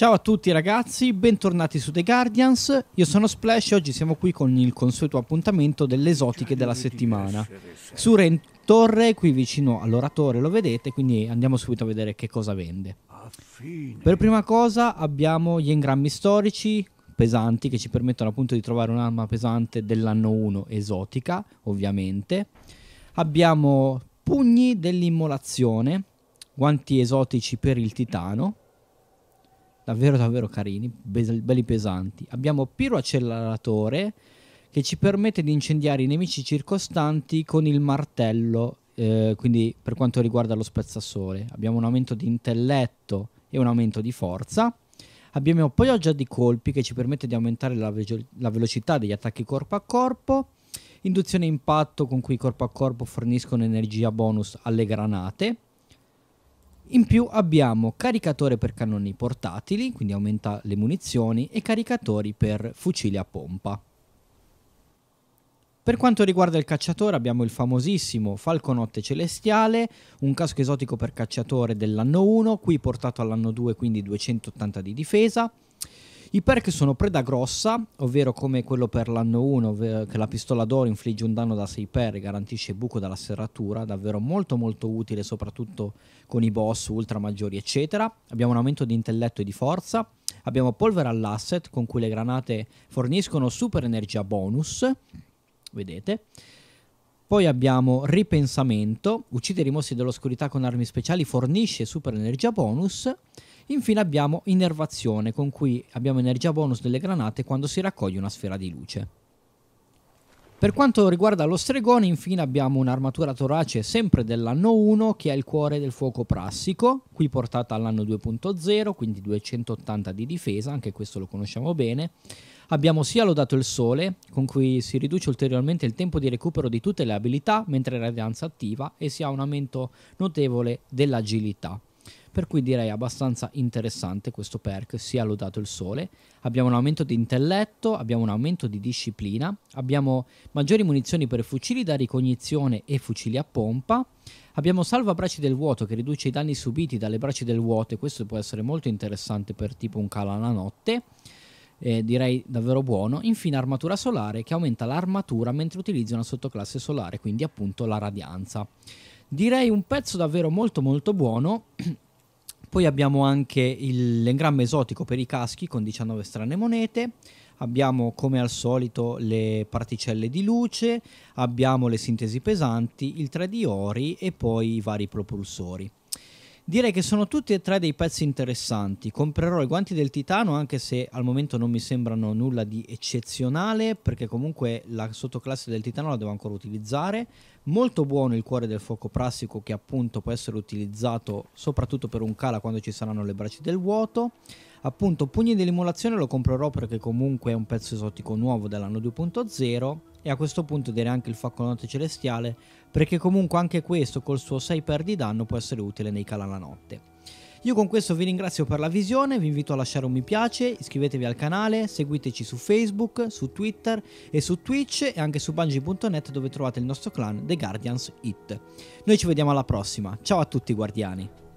Ciao a tutti ragazzi, bentornati su The Guardians, io sono Splash e oggi siamo qui con il consueto appuntamento delle esotiche della settimana. Su Ren Torre, qui vicino all'oratore lo vedete, quindi andiamo subito a vedere che cosa vende. Per prima cosa abbiamo gli engrammi storici pesanti che ci permettono appunto di trovare un'arma pesante dell'anno 1 esotica, ovviamente. Abbiamo pugni dell'immolazione, guanti esotici per il titano, davvero davvero carini, be- belli pesanti. Abbiamo Piro Acceleratore che ci permette di incendiare i nemici circostanti con il martello, eh, quindi per quanto riguarda lo spezzasole. Abbiamo un aumento di intelletto e un aumento di forza. Abbiamo Pioggia di colpi che ci permette di aumentare la, ve- la velocità degli attacchi corpo a corpo. Induzione impatto con cui corpo a corpo forniscono energia bonus alle granate in più abbiamo caricatore per cannoni portatili, quindi aumenta le munizioni, e caricatori per fucili a pompa. Per quanto riguarda il cacciatore abbiamo il famosissimo Falconotte Celestiale, un casco esotico per cacciatore dell'anno 1, qui portato all'anno 2 quindi 280 di difesa, i perk sono preda grossa, ovvero come quello per l'anno 1, che la pistola d'oro infligge un danno da 6 per e garantisce buco dalla serratura, davvero molto molto utile soprattutto con i boss ultra maggiori eccetera. Abbiamo un aumento di intelletto e di forza, abbiamo polvere all'asset con cui le granate forniscono super energia bonus, vedete. Poi abbiamo ripensamento, uccide i rimossi dell'oscurità con armi speciali fornisce super energia bonus. Infine abbiamo innervazione con cui abbiamo energia bonus delle granate quando si raccoglie una sfera di luce. Per quanto riguarda lo stregone infine abbiamo un'armatura torace sempre dell'anno 1 che è il cuore del fuoco prassico, qui portata all'anno 2.0 quindi 280 di difesa, anche questo lo conosciamo bene. Abbiamo sia lodato il sole, con cui si riduce ulteriormente il tempo di recupero di tutte le abilità mentre è radianza attiva e si ha un aumento notevole dell'agilità per cui direi abbastanza interessante questo perk, sia lodato il sole, abbiamo un aumento di intelletto, abbiamo un aumento di disciplina, abbiamo maggiori munizioni per fucili da ricognizione e fucili a pompa, abbiamo salva bracci del vuoto che riduce i danni subiti dalle bracci del vuoto e questo può essere molto interessante per tipo un cala la notte, eh, direi davvero buono. Infine armatura solare che aumenta l'armatura mentre utilizza una sottoclasse solare, quindi appunto la radianza. Direi un pezzo davvero molto molto buono Poi abbiamo anche il, l'engramma esotico per i caschi con 19 strane monete. Abbiamo come al solito le particelle di luce, abbiamo le sintesi pesanti, il 3 di ori e poi i vari propulsori. Direi che sono tutti e tre dei pezzi interessanti. Comprerò i guanti del titano anche se al momento non mi sembrano nulla di eccezionale perché comunque la sottoclasse del titano la devo ancora utilizzare. Molto buono il cuore del fuoco prassico che appunto può essere utilizzato soprattutto per un cala quando ci saranno le braccia del vuoto. Appunto pugni dell'immolazione lo comprerò perché comunque è un pezzo esotico nuovo dell'anno 2.0 e a questo punto direi anche il Faccolonte Celestiale perché comunque anche questo col suo 6 per di danno può essere utile nei cala la notte. Io con questo vi ringrazio per la visione, vi invito a lasciare un mi piace, iscrivetevi al canale, seguiteci su Facebook, su Twitter e su Twitch e anche su bungie.net dove trovate il nostro clan The Guardians Hit. Noi ci vediamo alla prossima, ciao a tutti guardiani!